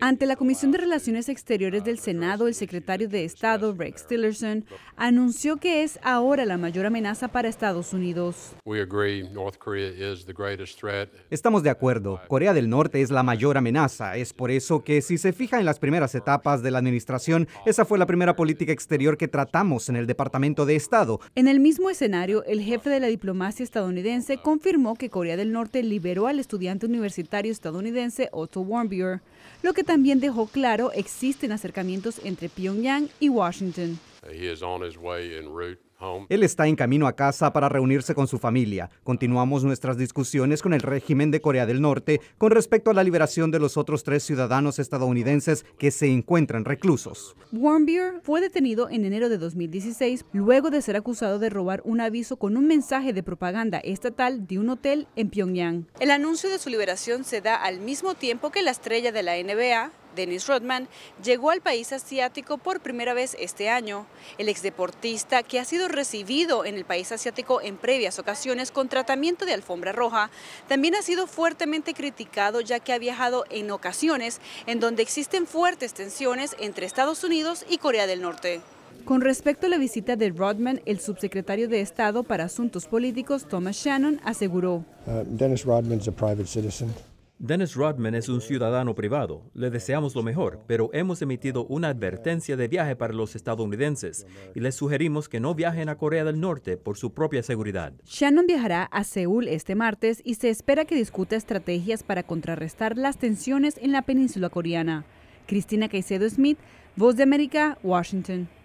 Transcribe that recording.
Ante la Comisión de Relaciones Exteriores del uh, Senado, el secretario de Estado, Rex Tillerson, anunció que es ahora la mayor amenaza para Estados Unidos. Estamos de acuerdo, Corea del Norte es la mayor amenaza. Es por eso que si se fija en las primeras etapas de la administración, esa fue la primera política exterior que tratamos en el Departamento de Estado. En el mismo escenario, el jefe de la diplomacia estadounidense confirmó que Corea del Norte liberó al estudiante universitario estadounidense Otto Warren lo que también dejó claro existen acercamientos entre Pyongyang y Washington. Él está en camino a casa para reunirse con su familia. Continuamos nuestras discusiones con el régimen de Corea del Norte con respecto a la liberación de los otros tres ciudadanos estadounidenses que se encuentran reclusos. Warmbier fue detenido en enero de 2016 luego de ser acusado de robar un aviso con un mensaje de propaganda estatal de un hotel en Pyongyang. El anuncio de su liberación se da al mismo tiempo que la estrella de la NBA, Dennis Rodman, llegó al país asiático por primera vez este año. El exdeportista, que ha sido recibido en el país asiático en previas ocasiones con tratamiento de alfombra roja, también ha sido fuertemente criticado ya que ha viajado en ocasiones en donde existen fuertes tensiones entre Estados Unidos y Corea del Norte. Con respecto a la visita de Rodman, el subsecretario de Estado para Asuntos Políticos, Thomas Shannon, aseguró. Uh, Dennis Rodman es un ciudadano privado. Le deseamos lo mejor, pero hemos emitido una advertencia de viaje para los estadounidenses y les sugerimos que no viajen a Corea del Norte por su propia seguridad. Shannon viajará a Seúl este martes y se espera que discuta estrategias para contrarrestar las tensiones en la península coreana. Cristina Caicedo Smith, Voz de América, Washington.